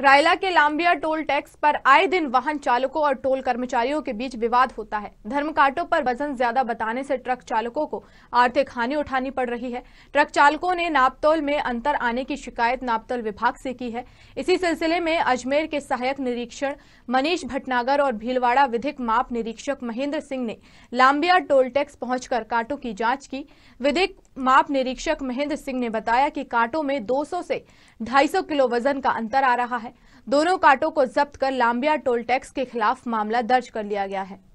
रायला के लांबिया toll tax पर आए दिन वाहन चालकों और टोल कर्मचारियों के बीच विवाद होता है धर्मकांटों पर वजन ज्यादा बताने से ट्रक चालकों को आर्थिक हानि उठानी पड़ रही है ट्रक चालकों ने नापतोल में अंतर आने की शिकायत नापतोल विभाग से की है इसी सिलसिले में अजमेर के सहायक निरीक्षण मनीष भटनागर और भीलवाड़ा विधिक माप निरीक्षक महेंद्र सिंह ने लांबिया टोल टैक्स पहुंचकर कांटों की जांच की विधिक माप निरीक्षक महेंद्र सिंह ने बताया कि कांटों में 200 से 250 किलो वजन का अंतर आ रहा है दोनों कांटों को जब्त कर लांबिया टोल टैक्स के खिलाफ मामला दर्ज कर लिया गया है